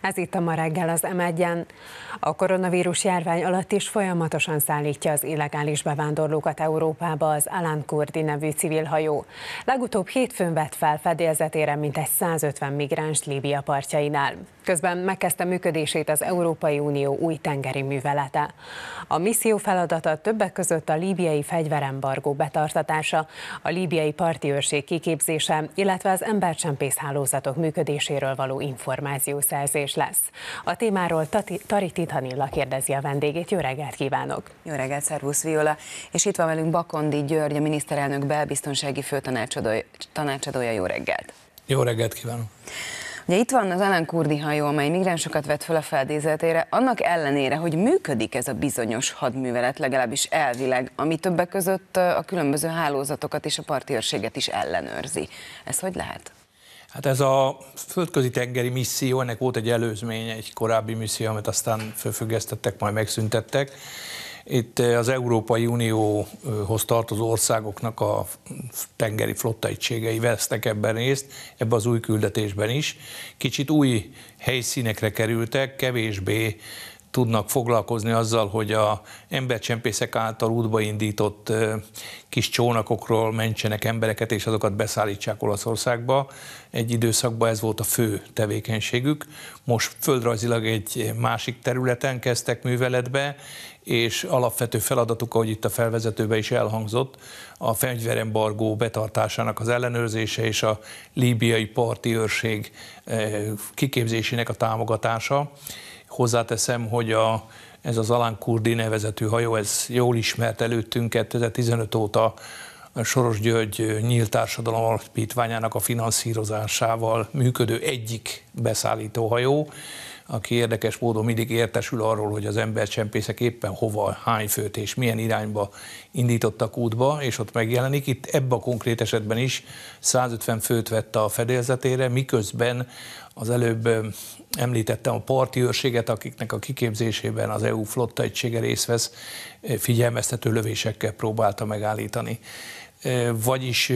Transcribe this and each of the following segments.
Ez itt a ma reggel az m A koronavírus járvány alatt is folyamatosan szállítja az illegális bevándorlókat Európába az Alan Kurdi nevű civil hajó. Legutóbb hétfőn vett fel fedélzetére mintegy 150 migráns Líbia partjainál. Közben megkezdte működését az Európai Unió új tengeri művelete. A misszió feladata többek között a líbiai fegyverembargó betartatása, a líbiai parti őrség kiképzése, illetve az embercsempész hálózatok működéséről való információszerzés lesz. A témáról Tati, Tari Titanilla kérdezi a vendégét. Jó reggelt kívánok! Jó reggelt, szervusz Viola! És itt van velünk Bakondi György, a miniszterelnök belbiztonsági főtanácsadója. Jó reggelt! Jó reggelt kívánok! Ugye itt van az Alan Kurdi hajó, amely migránsokat vett fel a feldézetére, annak ellenére, hogy működik ez a bizonyos hadművelet, legalábbis elvileg, ami többek között a különböző hálózatokat és a parti őrséget is ellenőrzi. Ez hogy lehet? Hát ez a földközi tengeri misszió, ennek volt egy előzménye, egy korábbi misszió, amit aztán felfüggesztettek, majd megszüntettek. Itt eh, az Európai Unióhoz tartozó országoknak a tengeri egységei vesznek ebben részt, ebben az új küldetésben is. Kicsit új helyszínekre kerültek, kevésbé tudnak foglalkozni azzal, hogy a embercsempészek által útba indított kis csónakokról mentsenek embereket, és azokat beszállítsák Olaszországba. Egy időszakban ez volt a fő tevékenységük. Most földrajzilag egy másik területen kezdtek műveletbe, és alapvető feladatuk, ahogy itt a felvezetőben is elhangzott, a fegyverembargó betartásának az ellenőrzése és a líbiai parti őrség kiképzésének a támogatása Hozzáteszem, hogy a, ez az Alán Kurdi nevezetű hajó, ez jól ismert előttünk 2015 óta Soros György nyílt társadalom alapítványának a finanszírozásával működő egyik beszállítóhajó aki érdekes módon mindig értesül arról, hogy az embercsempészek éppen hova, hány főt és milyen irányba indítottak útba, és ott megjelenik. Itt ebben a konkrét esetben is 150 főt vette a fedélzetére, miközben az előbb említettem a parti őrséget, akiknek a kiképzésében az EU flotta egysége részt vesz, figyelmeztető lövésekkel próbálta megállítani. Vagyis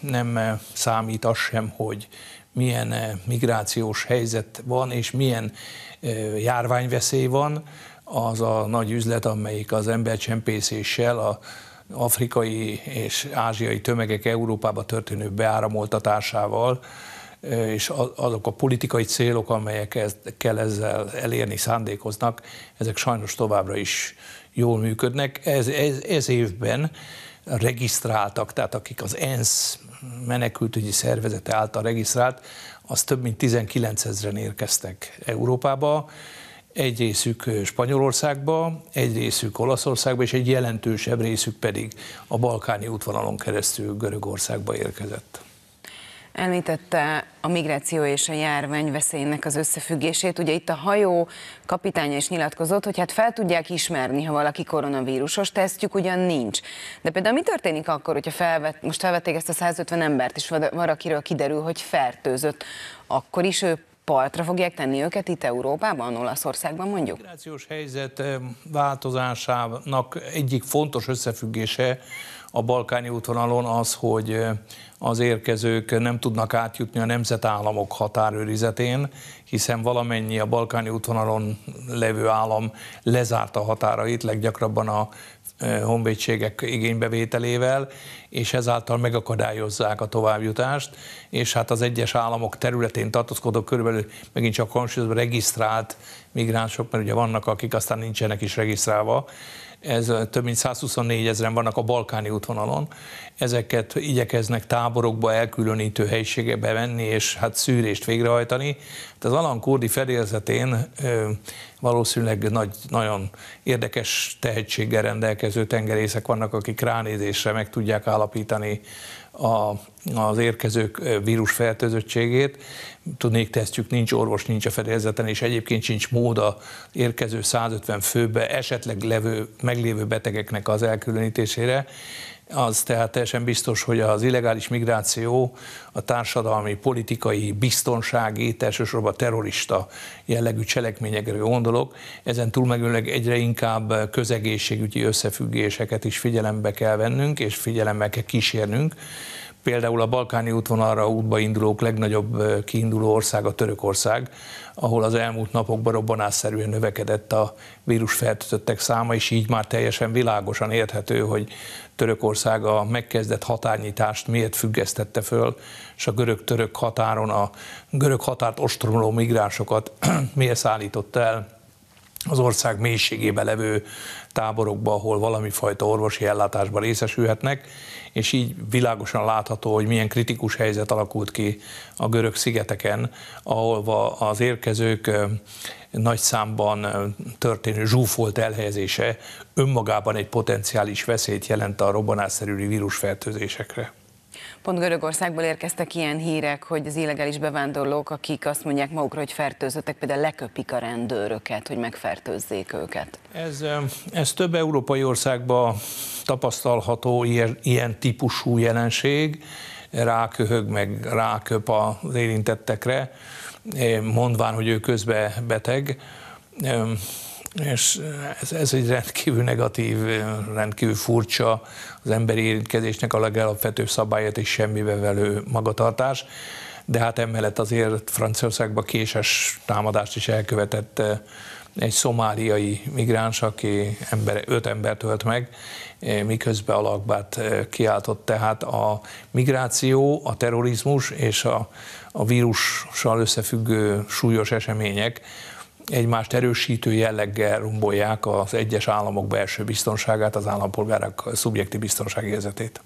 nem számít az sem, hogy milyen eh, migrációs helyzet van, és milyen eh, járványveszély van, az a nagy üzlet, amelyik az embercsempészéssel a afrikai és ázsiai tömegek Európába történő beáramoltatásával és azok a politikai célok, amelyekkel ezzel elérni szándékoznak, ezek sajnos továbbra is jól működnek. Ez, ez, ez évben regisztráltak, tehát akik az ENSZ menekültügyi szervezete által regisztrált, az több mint 19 ezeren érkeztek Európába, egy részük Spanyolországba, egy részük Olaszországba, és egy jelentősebb részük pedig a balkáni útvonalon keresztül Görögországba érkezett. Említette a migráció és a járvány veszélynek az összefüggését. Ugye itt a hajó kapitánya is nyilatkozott, hogy hát fel tudják ismerni, ha valaki koronavírusos, tesztjük ugyan nincs. De például mi történik akkor, hogyha felvet, most felvették ezt a 150 embert, és valakiről kiderül, hogy fertőzött, akkor is ő partra fogják tenni őket itt Európában, Olaszországban mondjuk? A migrációs helyzet eh, változásának egyik fontos összefüggése a balkáni útvonalon az, hogy az érkezők nem tudnak átjutni a nemzetállamok határőrizetén, hiszen valamennyi a balkáni útvonalon levő állam lezárta határait, leggyakrabban a honvédségek igénybevételével, és ezáltal megakadályozzák a továbbjutást, és hát az egyes államok területén tartózkodó körülbelül megint csak hangsúlyozva regisztrált migránsok, mert ugye vannak, akik aztán nincsenek is regisztrálva, ez több mint 124 ezeren vannak a balkáni útvonalon, ezeket igyekeznek táborokba, elkülönítő helységekbe venni, és hát szűrést végrehajtani. Hát az Alan kurdi fedélzetén valószínűleg nagy, nagyon érdekes tehetséggel rendelkező tengerészek vannak, akik ránézésre meg tudják állapítani a, az érkezők vírusfertőzöttségét. Tudnék, tesztjük nincs, orvos nincs a fedélzeten, és egyébként sincs mód a érkező 150 főbe esetleg levő, meglévő betegeknek az elkülönítésére, az tehát teljesen biztos, hogy az illegális migráció a társadalmi, politikai, biztonsági, elsősorban terrorista jellegű cselekményekre gondolok, ezen túlmegőleg egyre inkább közegészségügyi összefüggéseket is figyelembe kell vennünk, és figyelemmel kell kísérnünk, Például a balkáni útvonalra útba indulók legnagyobb kiinduló ország a Törökország, ahol az elmúlt napokban robbanásszerűen növekedett a vírusfertőzöttek száma, és így már teljesen világosan érthető, hogy Törökország a megkezdett határnyitást miért függesztette föl, és a görög-török határon a görög határt ostromló migránsokat miért szállította el az ország mélységébe levő táborokba, ahol valami fajta orvosi ellátásban részesülhetnek, és így világosan látható, hogy milyen kritikus helyzet alakult ki a görög szigeteken, ahol az érkezők nagy számban történő zsúfolt elhelyezése önmagában egy potenciális veszélyt jelent a robbanásszerű vírusfertőzésekre. Pont Görögországból érkeztek ilyen hírek, hogy az illegális bevándorlók, akik azt mondják magukra, hogy fertőzöttek, például leköpik a rendőröket, hogy megfertőzzék őket. Ez, ez több európai országban tapasztalható ilyen, ilyen típusú jelenség, ráköhög, meg ráköp az érintettekre, eh, mondván, hogy ő közben beteg és eh, ez, ez egy rendkívül negatív, eh, rendkívül furcsa, az emberi érintkezésnek a legalapvetőbb szabályát és semmibe velő magatartás, de hát emellett azért Franciaországban késes támadást is elkövetett eh, egy szomáliai migráns, aki ember, öt embert ölt meg, miközben alakbát kiáltott. Tehát a migráció, a terrorizmus és a, a vírussal összefüggő súlyos események, egymást erősítő jelleggel rombolják az egyes államok belső biztonságát, az állampolgárok szubjektív biztonságérzetét.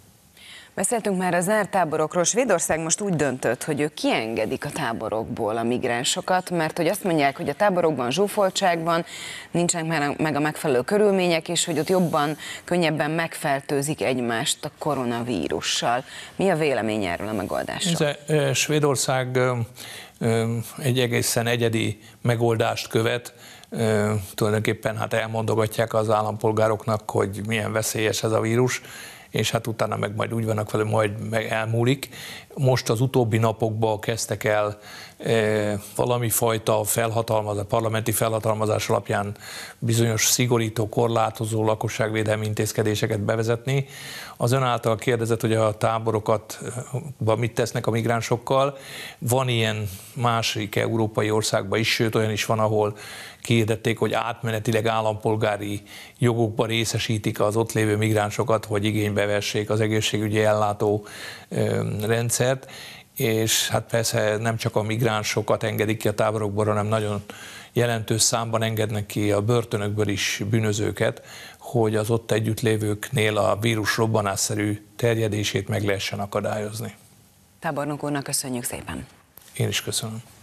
Beszéltünk már a zárt táborokról. Svédország most úgy döntött, hogy ők kiengedik a táborokból a migránsokat, mert hogy azt mondják, hogy a táborokban van, nincsenek már meg a megfelelő körülmények, és hogy ott jobban, könnyebben megfertőzik egymást a koronavírussal. Mi a vélemény erről a megoldásról? a, Svédország egy egészen egyedi megoldást követ, tulajdonképpen hát elmondogatják az állampolgároknak, hogy milyen veszélyes ez a vírus, és hát utána meg majd úgy vannak vele, majd meg elmúlik, most az utóbbi napokban kezdtek el e, valami fajta felhatalmazás, parlamenti felhatalmazás alapján bizonyos szigorító, korlátozó lakosságvédelmi intézkedéseket bevezetni. Az ön által kérdezett, hogy a táborokat mit tesznek a migránsokkal. Van ilyen másik európai országban is, sőt olyan is van, ahol kérdették, hogy átmenetileg állampolgári jogokba részesítik az ott lévő migránsokat, hogy igénybe vessék az egészségügyi ellátó rendszer rendszert, és hát persze nem csak a migránsokat engedik ki a táborokból, hanem nagyon jelentős számban engednek ki a börtönökből is bűnözőket, hogy az ott együtt lévőknél a vírus robbanásszerű terjedését meg lehessen akadályozni. Tábornok úrnak köszönjük szépen. Én is köszönöm.